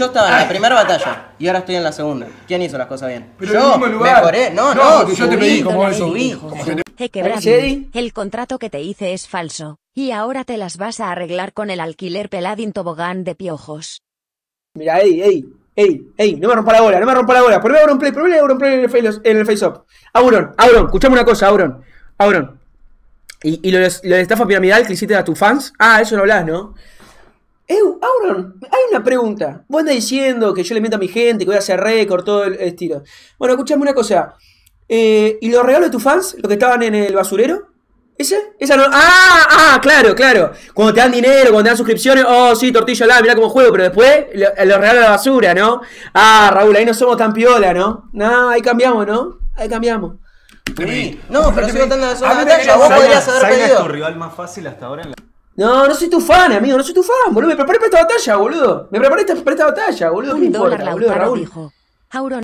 Yo estaba en la primera batalla y ahora estoy en la segunda. ¿Quién hizo las cosas bien? Pero yo el No, no, yo te pedí como eso. Subí. Como el contrato que te hice es falso. Y ahora te las vas a arreglar con el alquiler peladín tobogán de piojos. Mira, ey, ey, ey, ey, no me rompa la bola, no me rompa la bola. Ponme a Auronplay, ponme a Auronplay en el, face, en el face up. Auron, Auron, escuchame una cosa, Auron. Auron. Y, lo, de, estafa piramidal que hiciste a tus fans. Ah, eso no hablas, ¿no? Ahora Auron, hay una pregunta. Vos andás diciendo que yo le miento a mi gente, que voy a hacer récord, todo el estilo. Bueno, escuchame una cosa. Eh, ¿Y los regalos de tus fans? ¿Los que estaban en el basurero? ¿Ese? ¿Esa ¡Ah! ¡Ah! Claro, claro. Cuando te dan dinero, cuando te dan suscripciones, oh, sí, tortilla la, mirá cómo juego, pero después los lo regalos de la basura, ¿no? Ah, Raúl, ahí no somos tan piola, ¿no? No, ahí cambiamos, ¿no? Ahí cambiamos. No, pero si no están la zona vos podrías tu rival más fácil hasta ahora en la... No, no soy tu fan, amigo, no soy tu fan, boludo. Me preparé para esta batalla, boludo. Me preparé para esta batalla, boludo. me importa, boludo, Raúl? Dijo,